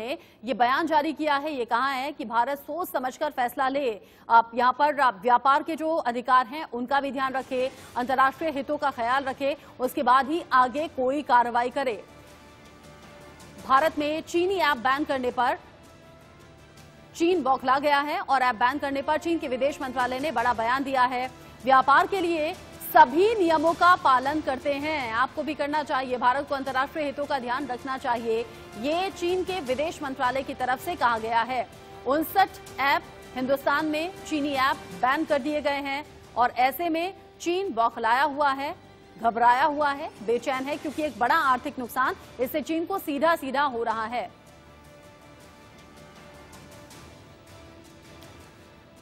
ने ये बयान जारी किया है ये कहा है कि भारत सोच समझकर फैसला ले आप यहाँ पर व्यापार के जो अधिकार हैं उनका भी ध्यान रखे अंतर्राष्ट्रीय हितों का ख्याल रखे उसके बाद ही आगे कोई कार्रवाई करे भारत में चीनी ऐप बैन करने पर चीन बौखला गया है और ऐप बैन करने पर चीन के विदेश मंत्रालय ने बड़ा बयान दिया है व्यापार के लिए सभी नियमों का पालन करते हैं आपको भी करना चाहिए भारत को अंतर्राष्ट्रीय हितों का ध्यान रखना चाहिए ये चीन के विदेश मंत्रालय की तरफ से कहा गया है उनसठ ऐप हिंदुस्तान में चीनी ऐप बैन कर दिए गए हैं और ऐसे में चीन बौखलाया हुआ है घबराया हुआ है बेचैन है क्योंकि एक बड़ा आर्थिक नुकसान इससे चीन को सीधा सीधा हो रहा है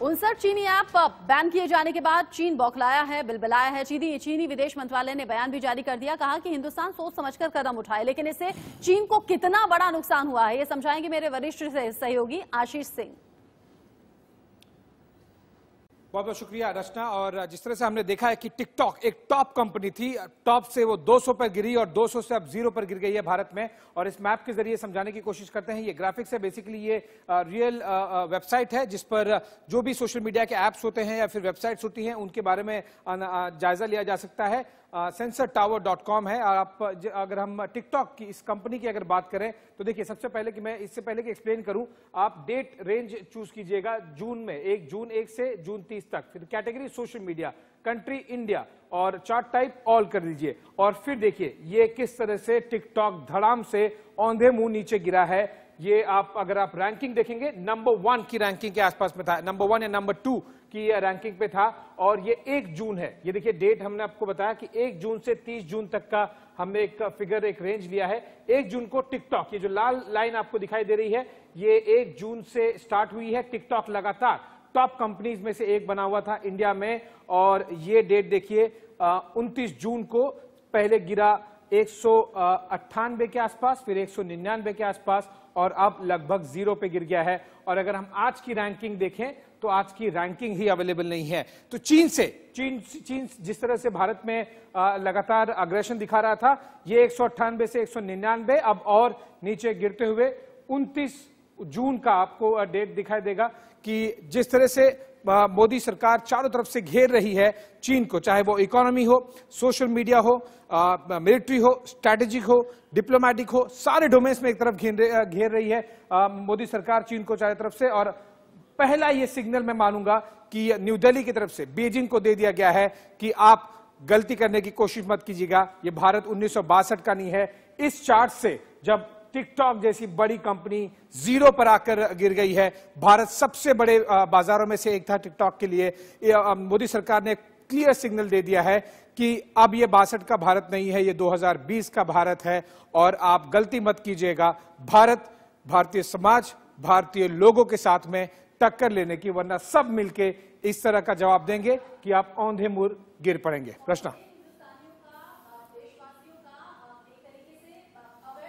उनसठ चीनी ऐप बैन किए जाने के बाद चीन बौखलाया है बिलबिलाया है चीनी चीनी विदेश मंत्रालय ने बयान भी जारी कर दिया कहा कि हिंदुस्तान सोच समझकर कदम उठाए लेकिन इससे चीन को कितना बड़ा नुकसान हुआ है ये समझाएंगे मेरे वरिष्ठ सहयोगी आशीष सिंह बहुत बहुत शुक्रिया रचना और जिस तरह से हमने देखा है कि टिकटॉक एक टॉप कंपनी थी टॉप से वो 200 पर गिरी और 200 से अब जीरो पर गिर गई है भारत में और इस मैप के जरिए समझाने की कोशिश करते हैं ये ग्राफिक्स है बेसिकली ये रियल वेबसाइट है जिस पर जो भी सोशल मीडिया के ऐप्स होते हैं या फिर वेबसाइट्स होती हैं उनके बारे में जायजा लिया जा सकता है सेंसर टावर डॉट कॉम है और आप अगर हम टिकटॉक की इस कंपनी की अगर बात करें तो देखिए सबसे पहले कि मैं इससे पहले कि एक्सप्लेन करूं आप डेट रेंज चूज कीजिएगा जून में एक जून एक से जून तीस तक फिर category social media country India और चार्ट टाइप ऑल कर दीजिए और फिर देखिए ये किस तरह से टिकटॉक धड़ाम से औंधे मुंह नीचे गिरा है ये आप अगर आप रैंकिंग देखेंगे नंबर वन की रैंकिंग के आसपास में था नंबर वन या नंबर टू की रैंकिंग पे था और ये एक जून है ये देखिए डेट हमने आपको बताया कि एक जून से तीस जून तक का हमने एक फिगर एक रेंज लिया है एक जून को टिकटॉक ये जो लाल लाइन आपको दिखाई दे रही है ये एक जून से स्टार्ट हुई है टिकटॉक लगातार टॉप कंपनीज में से एक बना हुआ था इंडिया में और ये डेट देखिए उनतीस जून को पहले गिरा एक के आसपास फिर एक के आसपास और अब लगभग जीरो पे गिर गया है और अगर हम आज की रैंकिंग देखें तो आज की रैंकिंग ही अवेलेबल नहीं है तो चीन से चीन चीन जिस तरह से भारत में लगातार अग्रेशन दिखा रहा था ये एक से एक अब और नीचे गिरते हुए उनतीस जून का आपको डेट दिखाई देगा कि जिस तरह से मोदी सरकार चारों तरफ से घेर रही है चीन को चाहे वो इकोनॉमी हो सोशल मीडिया हो मिलिट्री हो स्ट्रेटेजिक हो डिप्लोमेटिक हो सारे डोमेन्स में एक तरफ घेर घेर रही है मोदी सरकार चीन को चारों तरफ से और पहला ये सिग्नल मैं मानूंगा कि न्यू दिल्ली की तरफ से बीजिंग को दे दिया गया है कि आप गलती करने की कोशिश मत कीजिएगा ये भारत उन्नीस का नहीं है इस चार्ट से जब टिकटॉक जैसी बड़ी कंपनी जीरो पर आकर गिर गई है भारत सबसे बड़े बाजारों में से एक था टिकटॉक के लिए मोदी सरकार ने क्लियर सिग्नल दे दिया है कि अब ये बासठ का भारत नहीं है ये 2020 का भारत है और आप गलती मत कीजिएगा भारत भारतीय समाज भारतीय लोगों के साथ में टक्कर लेने की वरना सब मिलके इस तरह का जवाब देंगे कि आप औंधे मुर गिर पड़ेंगे प्रश्न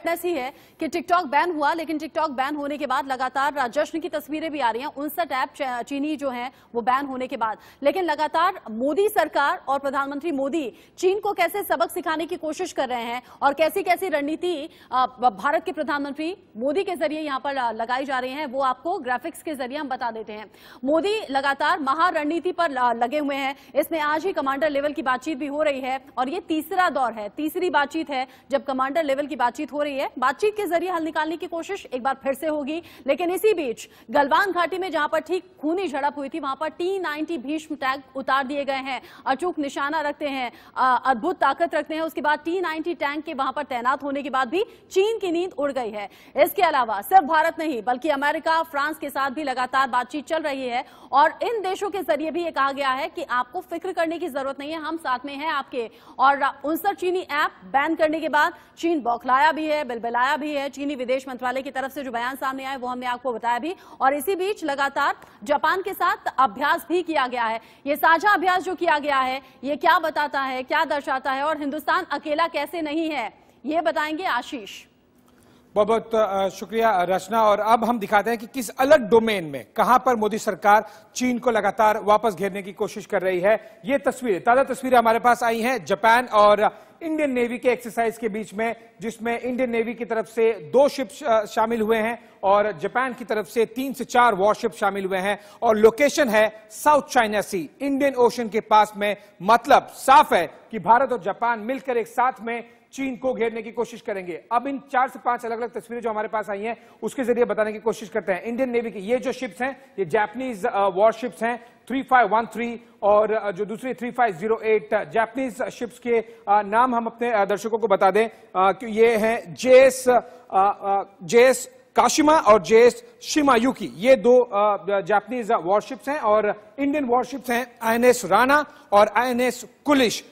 प्लस ही है कि टिकटॉक बैन हुआ लेकिन टिकटॉक बैन होने के बाद लगातार राजस्व की तस्वीरें भी आ रही हैं उनसठ ऐप चीनी जो है वो बैन होने के बाद लेकिन लगातार मोदी सरकार और प्रधानमंत्री मोदी चीन को कैसे सबक सिखाने की कोशिश कर रहे हैं और कैसी कैसी रणनीति भारत के प्रधानमंत्री मोदी के जरिए यहाँ पर लगाई जा रही है वो आपको ग्राफिक्स के जरिए हम बता देते हैं मोदी लगातार महारणनीति पर लगे हुए हैं इसमें आज ही कमांडर लेवल की बातचीत भी हो रही है और ये तीसरा दौर है तीसरी बातचीत है जब कमांडर लेवल की बातचीत हो रही रही है बातचीत के जरिए हल निकालने की कोशिश एक बार फिर से होगी लेकिन इसी बीच गलवान घाटी में जहां पर ठीक खूनी झड़प हुई थी वहां पर टी नाइनटी भीष्म टैग उतार दिए गए हैं अचूक निशाना रखते हैं अद्भुत ताकत रखते हैं उसके बाद टी नाइनटी टैंक के वहां पर तैनात होने के बाद भी चीन की नींद उड़ गई है इसके अलावा सिर्फ भारत नहीं बल्कि अमेरिका फ्रांस के साथ भी लगातार बातचीत चल रही है और इन देशों के जरिए भी यह कहा गया है कि आपको फिक्र करने की जरूरत नहीं है हम साथ में हैं आपके और उनसर चीनी ऐप बैन करने के बाद चीन बौखलाया भी है है बिलबिलाया भी है चीनी विदेश मंत्रालय की तरफ से जो बयान सामने आए वो हमने आपको बताया भी और इसी बीच लगातार जापान के साथ अभ्यास भी किया गया है ये साझा अभ्यास जो किया गया है ये क्या बताता है क्या दर्शाता है और हिंदुस्तान अकेला कैसे नहीं है ये बताएंगे आशीष बहुत बहुत शुक्रिया रचना और अब हम दिखाते हैं कि किस अलग डोमेन में कहां पर मोदी सरकार चीन को लगातार वापस घेरने की कोशिश कर रही है ये तस्वीरें ताज़ा तस्वीरें हमारे पास आई हैं जापान और इंडियन नेवी के एक्सरसाइज के बीच में जिसमें इंडियन नेवी की तरफ से दो शिप शामिल हुए हैं और जापान की तरफ से तीन से चार वॉरशिप शामिल हुए हैं और लोकेशन है South China Sea Indian Ocean के पास में मतलब साफ है कि भारत और जापान मिलकर एक साथ में चीन को घेरने की कोशिश करेंगे अब इन चार से पांच अलग अलग तस्वीरें जो हमारे पास आई हैं उसके जरिए बताने की कोशिश करते हैं इंडियन नेवी की ये जो शिप्स हैं ये जापानीज वॉरशिप्स uh, हैं 3513 और uh, जो दूसरी 3508 जैपनीज शिप्स के uh, नाम हम अपने दर्शकों को बता दें कि ये हैं जेएस जेएस काशिमा और जेएस शिमायुकी ये दो जापानीज वॉरशिप्स हैं और इंडियन वॉरशिप्स हैं आईएनएस राणा और आईएनएस कुलिश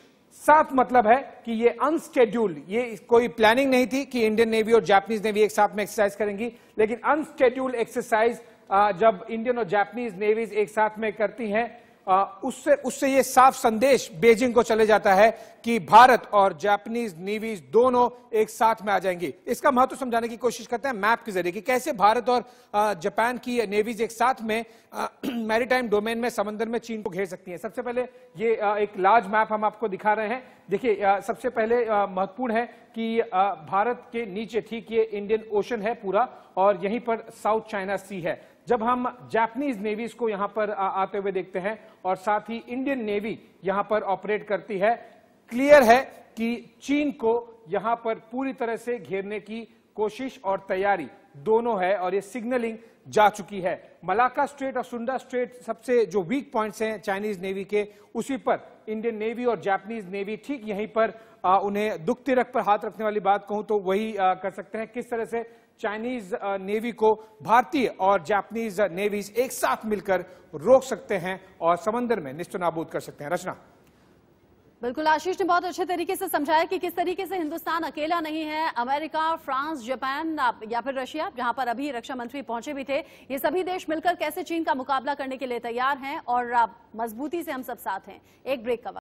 साथ मतलब है कि ये अनस्टेड्यूल्ड ये कोई प्लानिंग नहीं थी कि इंडियन नेवी और जापानीज नेवी एक साथ में एक्सरसाइज करेंगी लेकिन अनस्टेड्यूल्ड एक्सरसाइज जब इंडियन और जापानीज नेवीज एक साथ में करती हैं उससे उससे ये साफ संदेश बेजिंग को चले जाता है कि भारत और जापानीज नेवीज दोनों एक साथ में आ जाएंगी इसका महत्व समझाने की कोशिश करते हैं मैप के जरिए कि कैसे भारत और जापान की नेवीज एक साथ में मैरीटाइम डोमेन में समंदर में चीन को घेर सकती हैं सबसे पहले ये एक लार्ज मैप हम आपको दिखा रहे हैं देखिए सबसे पहले महत्वपूर्ण है कि भारत के नीचे ठीक ये इंडियन ओशन है पूरा और यहीं पर साउथ चाइना सी है जब हम जापानीज नेवीज को यहां पर आते हुए देखते हैं और साथ ही इंडियन नेवी यहां पर ऑपरेट करती है क्लियर है कि चीन को यहां पर पूरी तरह से घेरने की कोशिश और तैयारी दोनों है और ये सिग्नलिंग जा चुकी है मलाका स्ट्रेट और सुंडा स्ट्रेट सबसे जो वीक पॉइंट्स हैं चाइनीज नेवी के उसी पर इंडियन नेवी और जापानीज नेवी ठीक यहीं पर आ, उन्हें दुख तिरक पर हाथ रखने वाली बात कहूं तो वही आ, कर सकते हैं किस तरह से चाइनीज नेवी uh, को भारतीय और जापानीज नेवीज uh, एक साथ मिलकर रोक सकते हैं और समंदर में निश्चय नाबूद कर सकते हैं रचना बिल्कुल आशीष ने बहुत अच्छे तरीके से समझाया कि किस तरीके से हिंदुस्तान अकेला नहीं है अमेरिका फ्रांस जापान या फिर रशिया जहां पर अभी रक्षा मंत्री पहुंचे भी थे ये सभी देश मिलकर कैसे चीन का मुकाबला करने के लिए तैयार हैं और मजबूती से हम सब साथ हैं एक ब्रेक का